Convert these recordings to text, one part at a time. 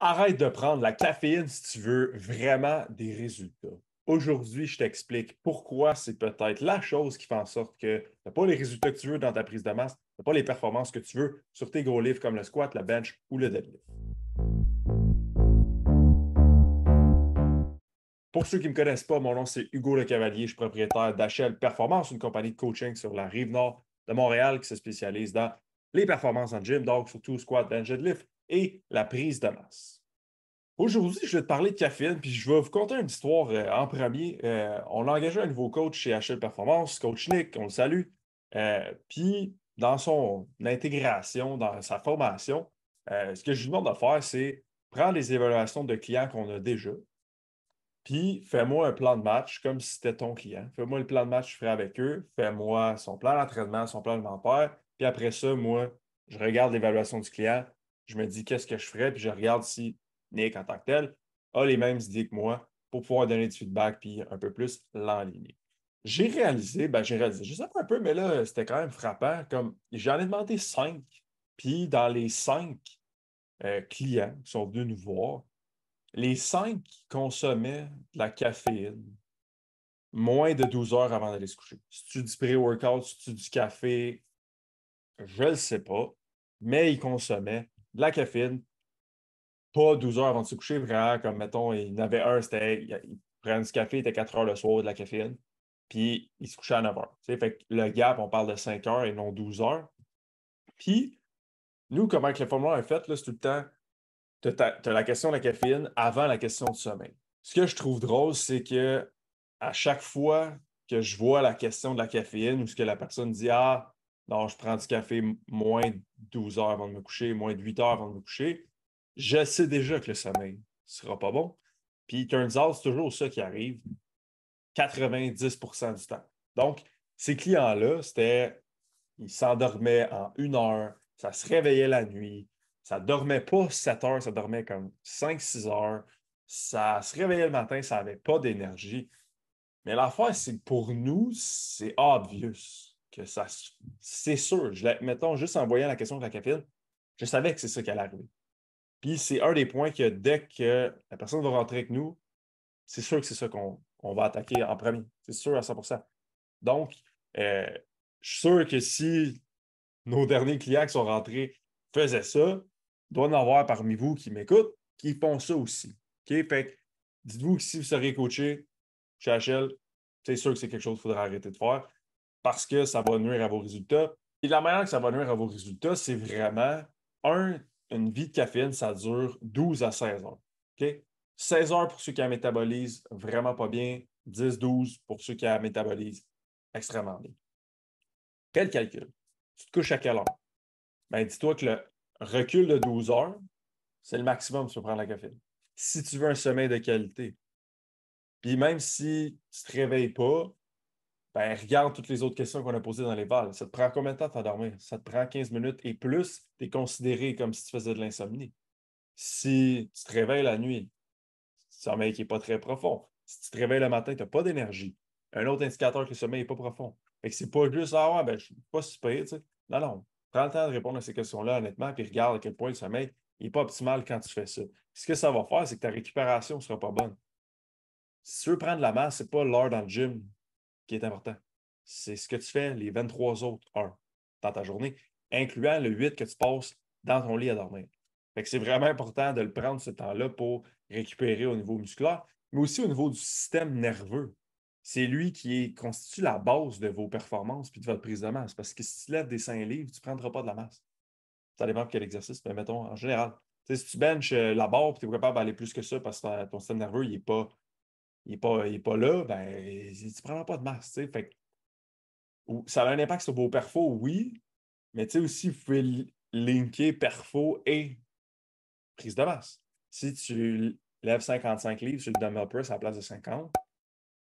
Arrête de prendre la caféine si tu veux vraiment des résultats. Aujourd'hui, je t'explique pourquoi c'est peut-être la chose qui fait en sorte que tu n'as pas les résultats que tu veux dans ta prise de masse, tu n'as pas les performances que tu veux sur tes gros livres comme le squat, la bench ou le deadlift. Pour ceux qui ne me connaissent pas, mon nom c'est Hugo Le Cavalier, je suis propriétaire d'HL Performance, une compagnie de coaching sur la rive nord de Montréal qui se spécialise dans les performances en gym, donc surtout squat, bench, deadlift et la prise de masse. Aujourd'hui, je vais te parler de caféine, puis je vais vous conter une histoire euh, en premier. Euh, on a engagé un nouveau coach chez HL Performance, coach Nick, on le salue. Euh, puis, dans son intégration, dans sa formation, ce que je lui demande de faire, c'est prendre les évaluations de clients qu'on a déjà, puis fais-moi un plan de match comme si c'était ton client. Fais-moi le plan de match que je ferais avec eux, fais-moi son plan d'entraînement, son plan alimentaire, puis après ça, moi, je regarde l'évaluation du client, je me dis qu'est-ce que je ferais, puis je regarde si Nick, en tant que tel, a les mêmes idées que moi pour pouvoir donner du feedback, puis un peu plus l'enligner. J'ai réalisé, ben j'ai réalisé, je sais pas un peu, mais là, c'était quand même frappant. Comme j'en ai demandé cinq, puis dans les cinq euh, clients qui sont venus nous voir, les cinq consommaient de la caféine moins de 12 heures avant d'aller se coucher. Si tu dis pré-workout, si tu du café, je le sais pas, mais ils consommaient de la caféine, pas 12 heures avant de se coucher, vraiment, comme mettons, il y avait un, c'était, il prenait du café, il était 4 heures le soir de la caféine, puis il se couchait à 9 heures. Fait que le gap, on parle de 5 heures et non 12 heures. Puis, nous, comment que le formulaire est fait, c'est tout le temps, tu as, la question de la caféine avant la question du sommeil. Ce que je trouve drôle, c'est que à chaque fois que je vois la question de la caféine ou ce que la personne dit, ah, alors, je prends du café moins de 12 heures avant de me coucher, moins de 8 heures avant de me coucher. Je sais déjà que le sommeil ne sera pas bon. Puis, turns out, c'est toujours ça qui arrive 90 du temps. Donc, ces clients-là, c'était, ils s'endormaient en une heure, ça se réveillait la nuit, ça dormait pas 7 heures, ça dormait comme 5-6 heures, ça se réveillait le matin, ça n'avait pas d'énergie. Mais l'affaire, c'est pour nous, c'est obvious. C'est sûr, mettons juste en voyant la question de la capitale, je savais que c'est ça qui allait arriver. Puis c'est un des points que dès que la personne va rentrer avec nous, c'est sûr que c'est ça qu'on va attaquer en premier. C'est sûr à 100 Donc, euh, je suis sûr que si nos derniers clients qui sont rentrés faisaient ça, il doit y en avoir parmi vous qui m'écoutent qui font ça aussi. OK? Fait dites-vous que si vous serez coaché chez HL, c'est sûr que c'est quelque chose qu'il faudra arrêter de faire parce que ça va nuire à vos résultats. Et la manière que ça va nuire à vos résultats, c'est vraiment, un, une vie de caféine, ça dure 12 à 16 heures. 16 heures pour ceux qui la métabolisent vraiment pas bien, 10-12 pour ceux qui la métabolisent extrêmement bien. Quel calcul? Tu te couches à quelle heure? Ben, dis-toi que le recul de 12 heures, c'est le maximum que tu peux prendre la caféine. Si tu veux un sommeil de qualité. Puis même si tu ne te réveilles pas, ben, regarde toutes les autres questions qu'on a posées dans les balles. Ça te prend combien de temps de dormir Ça te prend 15 minutes et plus, tu es considéré comme si tu faisais de l'insomnie. Si tu te réveilles la nuit, sommeil qui n'est pas très profond. Si tu te réveilles le matin, tu n'as pas d'énergie. Un autre indicateur que le sommeil n'est pas profond. Et que c'est pas juste Ah ouais, ben, je suis pas super. sais. Non, non. Prends le temps de répondre à ces questions-là, honnêtement, puis regarde à quel point le sommeil n'est pas optimal quand tu fais ça. Ce que ça va faire, c'est que ta récupération ne sera pas bonne. Si tu veux prendre de la masse, c'est pas l'heure dans le gym qui est important. C'est ce que tu fais les 23 autres heures dans ta journée, incluant le 8 que tu passes dans ton lit à dormir. c'est vraiment important de le prendre ce temps-là pour récupérer au niveau musculaire, mais aussi au niveau du système nerveux. C'est lui qui constitue la base de vos performances puis de votre prise de masse. Parce que si tu lèves des 5 livres, tu ne prendras pas de la masse. Ça dépend de quel exercice, mais mettons en général. si tu benches euh, la barre et tu es capable d'aller plus que ça parce que ton système nerveux n'est pas il n'est pas, là, ben, tu ne prends pas de masse. ça a un impact sur vos perfos, oui, mais aussi, vous pouvez linker perfo et prise de masse. Si tu lèves 55 livres sur le dumbbell press à la place de 50,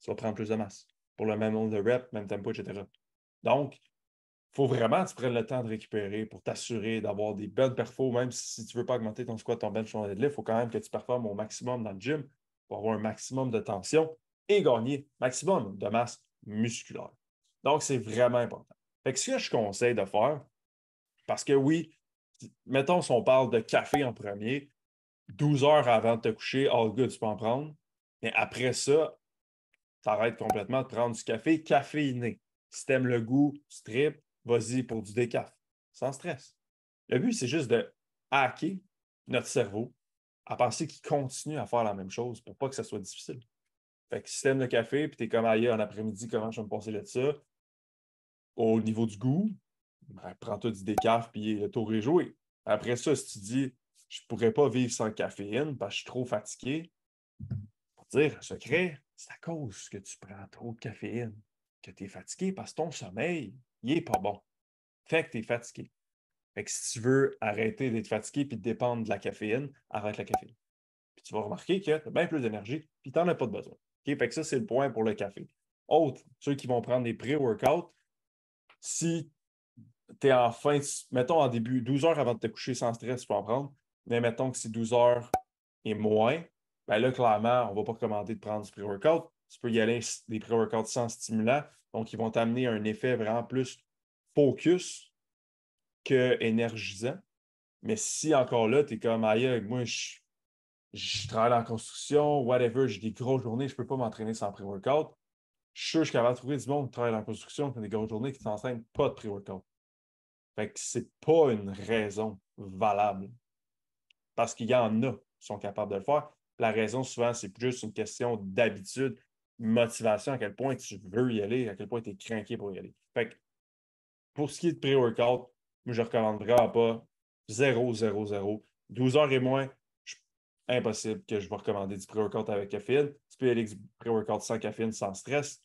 tu vas prendre plus de masse pour le même nombre de reps, même tempo, etc. Donc, il faut vraiment que tu prennes le temps de récupérer pour t'assurer d'avoir des bonnes perfos, même si tu ne veux pas augmenter ton squat, ton bench, ton deadlift, il faut quand même que tu performes au maximum dans le gym pour avoir un maximum de tension et gagner maximum de masse musculaire. Donc, c'est vraiment important. Fait ce que je conseille de faire, parce que oui, mettons si on parle de café en premier, 12 heures avant de te coucher, all good, tu peux en prendre. Mais après ça, tu arrêtes complètement de prendre du café caféiné. Si tu aimes le goût strip vas-y pour du décaf, sans stress. Le but, c'est juste de hacker notre cerveau à penser qu'ils continuent à faire la même chose pour pas que ça soit difficile. Fait que si t'aimes le café, puis es comme ailleurs en après-midi, comment je vais me passer là-dessus, Au niveau du goût, ben, prends-toi du décaf, puis le tour est joué. Après ça, si tu dis, je pourrais pas vivre sans caféine parce que je suis trop fatigué, pour dire, secret, c'est à cause que tu prends trop de caféine, que tu es fatigué parce que ton sommeil, il est pas bon. Fait que tu es fatigué si tu veux arrêter d'être fatigué puis de dépendre de la caféine, arrête la caféine. Puis tu vas remarquer que tu as bien plus d'énergie, puis tu n'en as pas de besoin. ça, c'est le point pour le café. Autre, ceux qui vont prendre des pré-workouts, si tu es en fin, mettons en début, 12 heures avant de te coucher sans stress, tu peux en prendre, mais mettons que c'est 12 heures et moins, ben là, clairement, on ne va pas recommander de prendre du pré-workout. Tu peux y aller des pré-workouts sans stimulant. Donc, ils vont t'amener un effet vraiment plus focus énergisant, Mais si encore là, tu es comme ailleurs, moi, je, travaille en construction, whatever, j'ai des grosses journées, je ne peux pas m'entraîner sans pré-workout. Je suis sûr que capable de trouver du monde qui travaille en construction, qui a des grosses journées, qui s'enseigne pas de pré-workout. Fait que c'est pas une raison valable. Parce qu'il y en a qui sont capables de le faire. La raison, souvent, c'est juste une question d'habitude, motivation, à quel point tu veux y aller, à quel point tu es craqué pour y aller. Fait que pour ce qui est de pré-workout, moi, je ne recommande pas 0, 0, 0. 12 heures et moins, impossible que je vais recommander du pré-workout avec caféine. Tu peux y aller du pré-workout sans caféine, sans stress.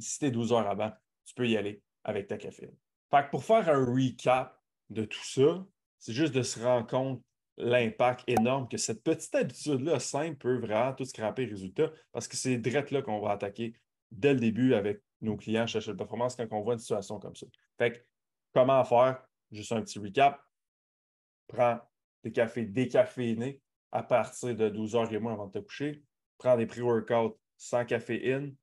Si tu es 12 heures avant, tu peux y aller avec ta caféine. Fait pour faire un recap de tout ça, c'est juste de se rendre compte l'impact énorme que cette petite habitude-là simple peut vraiment tout scraper résultat résultats parce que c'est direct là qu'on va attaquer dès le début avec nos clients chercher chez Performance quand on voit une situation comme ça. Fait comment faire? juste un petit recap, prends des cafés décaféinés à partir de 12 h moins avant de te coucher. Prends des pré workouts sans caféine.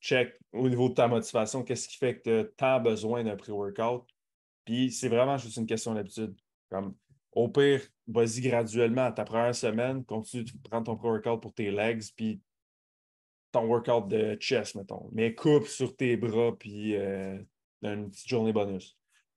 Check au niveau de ta motivation, qu'est-ce qui fait que tu as besoin d'un pré workout Puis c'est vraiment juste une question d'habitude. Comme au pire, vas-y graduellement. Ta première semaine, continue de prendre ton pré workout pour tes legs, puis ton workout de chest, mettons. Mais coupe sur tes bras, puis euh, une petite journée bonus.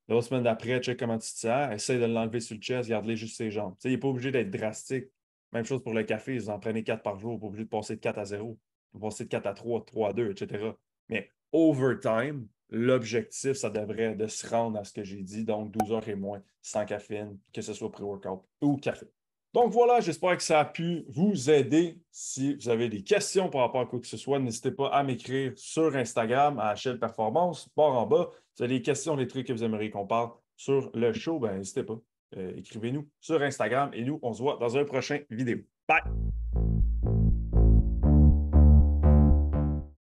La semaine d'après, check comment tu te sers, essaye de l'enlever sur le chest, garde-les juste ses jambes. sais, il n'est pas obligé d'être drastique. Même chose pour le café, ils en prenez 4 par jour, pas obligé de passer de 4 à 0, de passer de 4 à 3, 3 à 2, etc. Mais overtime, l'objectif, ça devrait de se rendre à ce que j'ai dit, donc 12 heures et moins, sans caféine, que ce soit pré-workout ou café. Donc voilà, j'espère que ça a pu vous aider. Si vous avez des questions par rapport à quoi que ce soit, n'hésitez pas à m'écrire sur Instagram à HL Performance, barre en bas. Si vous avez des questions, des trucs que vous aimeriez qu'on parle sur le show, ben, n'hésitez pas. Euh, écrivez-nous sur Instagram et nous, on se voit dans une prochaine vidéo. Bye!